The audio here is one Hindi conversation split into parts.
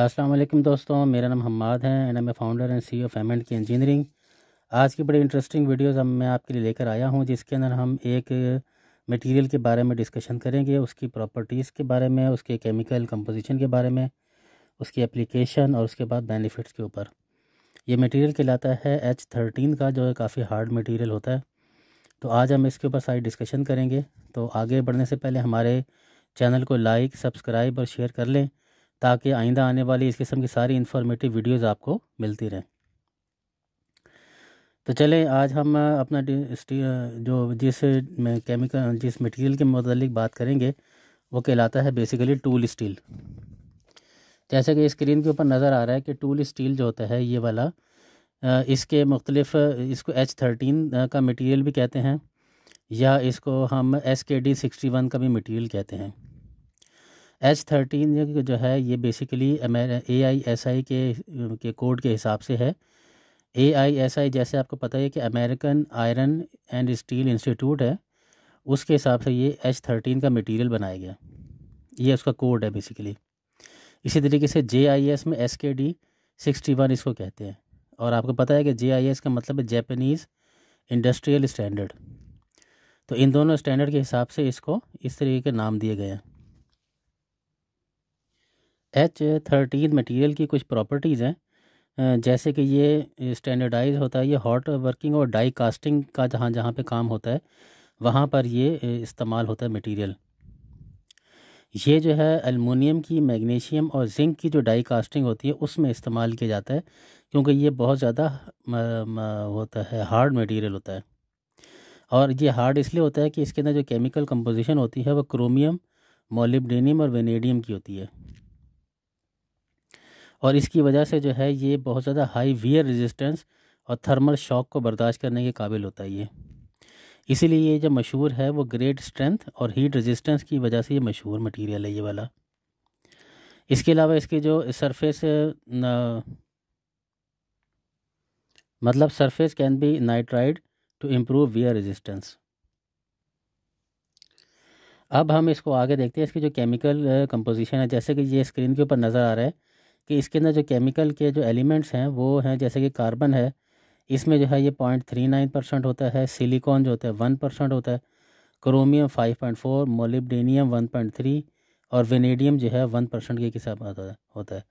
असलम दोस्तों मेरा नाम हम्माद है and a founder and C of M and की इंजीनियरिंग आज की बड़ी इंटरेस्टिंग वीडियोस हम मैं आपके लिए लेकर आया हूं जिसके अंदर हम एक मटेरियल के बारे में डिस्कशन करेंगे उसकी प्रॉपर्टीज़ के बारे में उसके केमिकल कंपोजिशन के बारे में उसकी एप्लीकेशन और उसके बाद बेनिफिट्स के ऊपर ये मटेरियल कहलाता है एच थर्टीन का जो काफ़ी हार्ड मटेरियल होता है तो आज हम इसके ऊपर सारी डिस्कशन करेंगे तो आगे बढ़ने से पहले हमारे चैनल को लाइक सब्सक्राइब और शेयर कर लें ताकि आइंदा आने वाली इस किस्म की सारी इन्फॉर्मेटिव वीडियोज़ आपको मिलती रहें तो चले आज हम अपना जो जिस केमिकल जिस मटेरियल के मतलब बात करेंगे वो कहलाता है बेसिकली टूल स्टील जैसे कि स्क्रीन के ऊपर नज़र आ रहा है कि टूल स्टील जो होता है ये वाला इसके मुख्तलिफ इसको एच थर्टीन का मटेरियल भी कहते हैं या इसको हम S K D sixty one का भी मटेरियल कहते हैं एच थर्टीन जो है ये basically A I S I के के कोड के हिसाब से है ए आई एस आई जैसे आपको पता है कि American iron and steel institute है उसके हिसाब से ये एच थर्टीन का मटेरियल बनाया गया ये उसका कोड है बेसिकली इसी तरीके से जे आई एस में S K D sixty one इसको कहते हैं और आपको पता है कि जे आई एस का मतलब है जैपनीज़ इंडस्ट्रियल स्टैंडर्ड तो इन दोनों स्टैंडर्ड के हिसाब से इसको इस तरीके के नाम दिए गए हैं एच थर्टीन मटेरियल की कुछ प्रॉपर्टीज़ हैं जैसे कि ये स्टैंडर्डाइज होता है ये हॉट वर्किंग और डाई कास्टिंग का जहाँ जहाँ पे काम होता है वहाँ पर ये इस्तेमाल होता है मटेरियल ये जो है अलमोनियम की मैग्नीशियम और जिंक की जो डाई कास्टिंग होती है उसमें इस्तेमाल किया जाता है क्योंकि ये बहुत ज़्यादा होता है हार्ड मटीरियल होता है और ये हार्ड इसलिए होता है कि इसके अंदर जो केमिकल कम्पोजिशन होती है वो क्रोमियम मोलिबडेनियम और वेनेडियम की होती है और इसकी वजह से जो है ये बहुत ज़्यादा हाई वियर रेजिस्टेंस और थर्मल शॉक को बर्दाश्त करने के काबिल होता है ये इसीलिए ये जो मशहूर है वो ग्रेट स्ट्रेंथ और हीट रेजिस्टेंस की वजह से ये मशहूर मटेरियल है ये वाला इसके अलावा इसके जो सरफेस मतलब surface can be nitride to improve wear resistance अब हम इसको आगे देखते हैं इसकी जो केमिकल कंपोजिशन है जैसे कि ये स्क्रीन के ऊपर नज़र आ रहा है कि इसके अंदर जो केमिकल के जो एलिमेंट्स हैं वो हैं जैसे कि कार्बन है इसमें जो है ये पॉइंट थ्री नाइन परसेंट होता है सिलिकॉन जो होता है वन परसेंट होता है chromium five point four molybdenum one point three और वेनेडियम जो है वन परसेंट के हिसाब होता है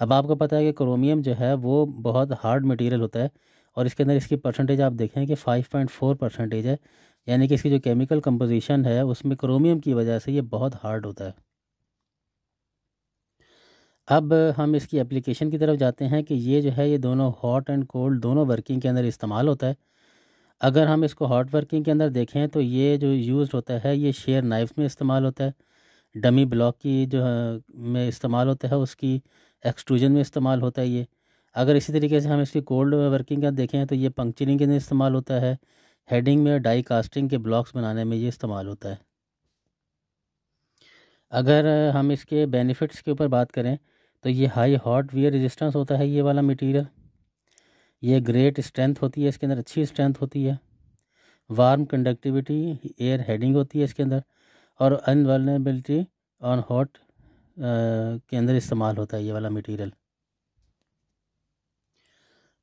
अब आपको पता है कि क्रोमियम जो है वो बहुत हार्ड मटीरियल होता है और इसके अंदर इसकी परसेंटेज आप देखें कि फाइव पॉइंट फोर परसेंटेज है यानी कि इसकी जो केमिकल कम्पोजिशन है उसमें क्रोमियम की वजह से ये बहुत हार्ड होता है अब हम इसकी एप्लीकेशन की तरफ जाते हैं कि ये जो है ये दोनों हॉट एंड कोल्ड दोनों वर्किंग के अंदर इस्तेमाल होता है अगर हम इसको हॉट वर्किंग के अंदर देखें तो ये जो यूज़ होता है ये शेयर नाइफ में इस्तेमाल होता है डमी ब्लॉक की जो हाँ, में इस्तेमाल होता है उसकी एक्सट्रूजन में इस्तेमाल होता है ये अगर इसी तरीके से हम इसकी कोल्ड वर्किंग का देखें तो ये पंक्चरिंग के अंदर इस्तेमाल होता है हेडिंग में डाई कास्टिंग के ब्लॉक्स बनाने में ये इस्तेमाल होता है अगर हम इसके बेनिफिट्स के ऊपर बात करें तो ये हाई हॉट वियर रेजिस्टेंस होता है ये वाला मटेरियल ये ग्रेट स्ट्रेंथ होती है इसके अंदर अच्छी स्ट्रेंथ होती है वार्म कंडक्टिविटी एयर हेडिंग होती है इसके अंदर और अनवर्नेबिलिटी ऑन हॉट के अंदर इस्तेमाल होता है ये वाला मटेरियल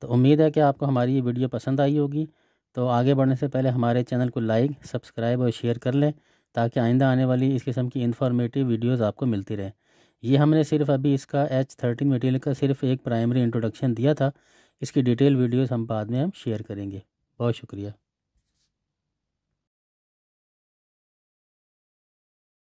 तो उम्मीद है कि आपको हमारी ये वीडियो पसंद आई होगी तो आगे बढ़ने से पहले हमारे चैनल को लाइक सब्सक्राइब और शेयर कर लें ताकि आइंदा आने वाली इस किस्म की इन्फॉर्मेटिव वीडियोज़ आपको मिलती रहे ये हमने सिर्फ अभी इसका एच थर्टीन मटेरियल का सिर्फ एक प्राइमरी इंट्रोडक्शन दिया था इसकी डिटेल वीडियोस हम बाद में हम शेयर करेंगे बहुत शुक्रिया